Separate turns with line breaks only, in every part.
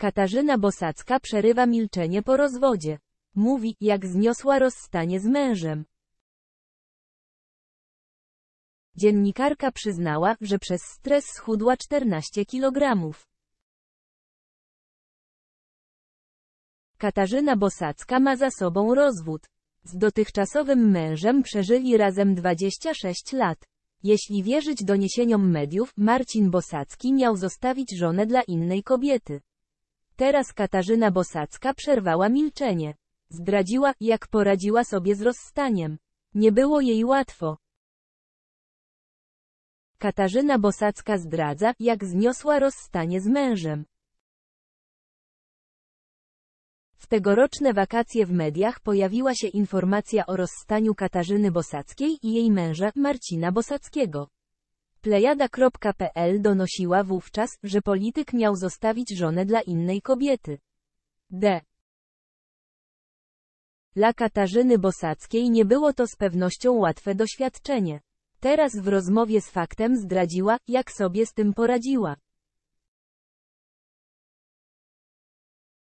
Katarzyna Bosacka przerywa milczenie po rozwodzie. Mówi, jak zniosła rozstanie z mężem. Dziennikarka przyznała, że przez stres schudła 14 kg. Katarzyna Bosacka ma za sobą rozwód. Z dotychczasowym mężem przeżyli razem 26 lat. Jeśli wierzyć doniesieniom mediów, Marcin Bosacki miał zostawić żonę dla innej kobiety. Teraz Katarzyna Bosacka przerwała milczenie. Zdradziła, jak poradziła sobie z rozstaniem. Nie było jej łatwo. Katarzyna Bosacka zdradza, jak zniosła rozstanie z mężem. W tegoroczne wakacje w mediach pojawiła się informacja o rozstaniu Katarzyny Bosackiej i jej męża, Marcina Bosackiego. Plejada.pl donosiła wówczas, że polityk miał zostawić żonę dla innej kobiety. D. Dla Katarzyny Bosackiej nie było to z pewnością łatwe doświadczenie. Teraz w rozmowie z faktem zdradziła, jak sobie z tym poradziła.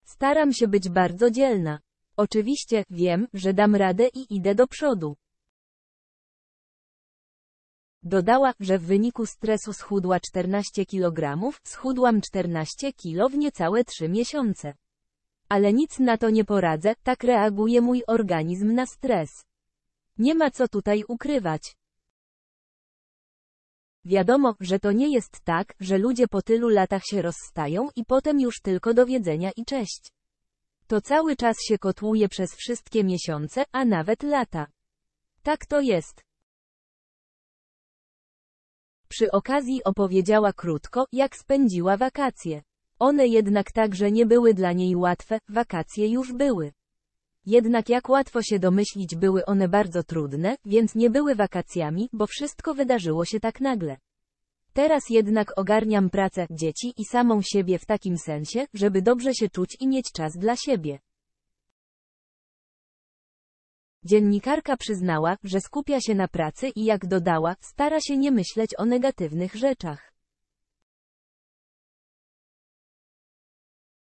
Staram się być bardzo dzielna. Oczywiście, wiem, że dam radę i idę do przodu. Dodała, że w wyniku stresu schudła 14 kg, schudłam 14 kg w niecałe 3 miesiące. Ale nic na to nie poradzę, tak reaguje mój organizm na stres. Nie ma co tutaj ukrywać. Wiadomo, że to nie jest tak, że ludzie po tylu latach się rozstają i potem już tylko do wiedzenia i cześć. To cały czas się kotłuje przez wszystkie miesiące, a nawet lata. Tak to jest. Przy okazji opowiedziała krótko, jak spędziła wakacje. One jednak także nie były dla niej łatwe, wakacje już były. Jednak jak łatwo się domyślić były one bardzo trudne, więc nie były wakacjami, bo wszystko wydarzyło się tak nagle. Teraz jednak ogarniam pracę, dzieci i samą siebie w takim sensie, żeby dobrze się czuć i mieć czas dla siebie. Dziennikarka przyznała, że skupia się na pracy i jak dodała, stara się nie myśleć o negatywnych rzeczach.